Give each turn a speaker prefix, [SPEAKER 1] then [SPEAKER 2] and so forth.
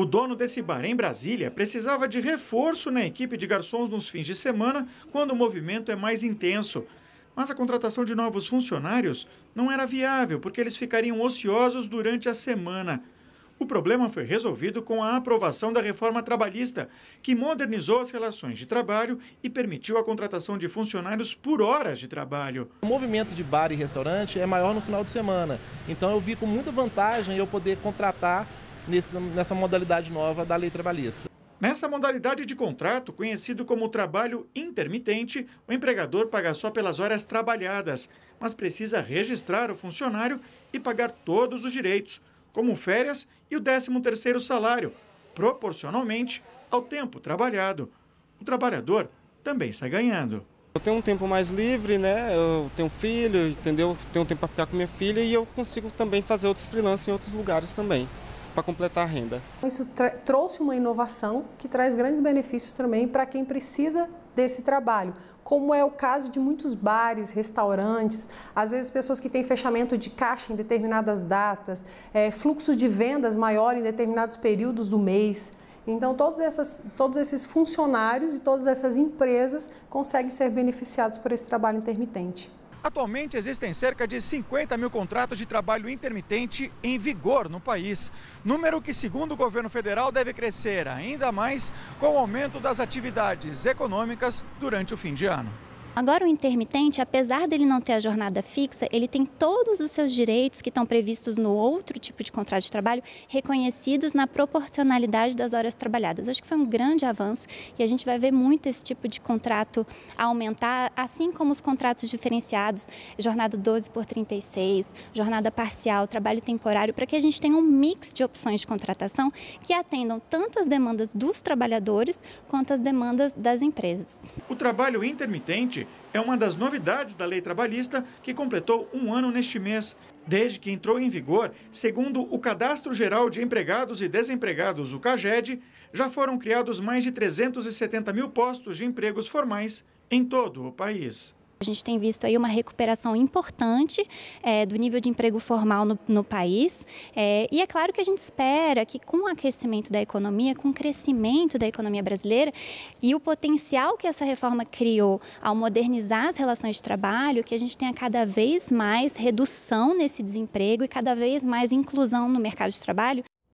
[SPEAKER 1] O dono desse bar em Brasília precisava de reforço na equipe de garçons nos fins de semana, quando o movimento é mais intenso. Mas a contratação de novos funcionários não era viável, porque eles ficariam ociosos durante a semana. O problema foi resolvido com a aprovação da reforma trabalhista, que modernizou as relações de trabalho e permitiu a contratação de funcionários por horas de trabalho. O movimento de bar e restaurante é maior no final de semana, então eu vi com muita vantagem eu poder contratar nessa modalidade nova da lei trabalhista. Nessa modalidade de contrato, conhecido como trabalho intermitente, o empregador paga só pelas horas trabalhadas, mas precisa registrar o funcionário e pagar todos os direitos, como férias e o 13º salário, proporcionalmente ao tempo trabalhado. O trabalhador também está ganhando. Eu tenho um tempo mais livre, né? Eu tenho filho, entendeu? Tenho um tempo para ficar com minha filha e eu consigo também fazer outros freelances em outros lugares também para completar a renda.
[SPEAKER 2] Isso trouxe uma inovação que traz grandes benefícios também para quem precisa desse trabalho, como é o caso de muitos bares, restaurantes, às vezes pessoas que têm fechamento de caixa em determinadas datas, é, fluxo de vendas maior em determinados períodos do mês. Então, todos, essas, todos esses funcionários e todas essas empresas conseguem ser beneficiados por esse trabalho intermitente.
[SPEAKER 1] Atualmente existem cerca de 50 mil contratos de trabalho intermitente em vigor no país, número que, segundo o governo federal, deve crescer ainda mais com o aumento das atividades econômicas durante o fim de ano.
[SPEAKER 3] Agora, o intermitente, apesar dele não ter a jornada fixa, ele tem todos os seus direitos que estão previstos no outro tipo de contrato de trabalho reconhecidos na proporcionalidade das horas trabalhadas. Acho que foi um grande avanço e a gente vai ver muito esse tipo de contrato aumentar, assim como os contratos diferenciados, jornada 12 por 36, jornada parcial, trabalho temporário, para que a gente tenha um mix de opções de contratação que atendam tanto as demandas dos trabalhadores quanto as demandas das empresas.
[SPEAKER 1] O trabalho intermitente é uma das novidades da lei trabalhista que completou um ano neste mês. Desde que entrou em vigor, segundo o Cadastro Geral de Empregados e Desempregados, o CAGED, já foram criados mais de 370 mil postos de empregos formais em todo o país.
[SPEAKER 3] A gente tem visto aí uma recuperação importante é, do nível de emprego formal no, no país. É, e é claro que a gente espera que com o aquecimento da economia, com o crescimento da economia brasileira e o potencial que essa reforma criou ao modernizar as relações de trabalho, que a gente tenha cada vez mais redução nesse desemprego e cada vez mais inclusão no mercado de trabalho,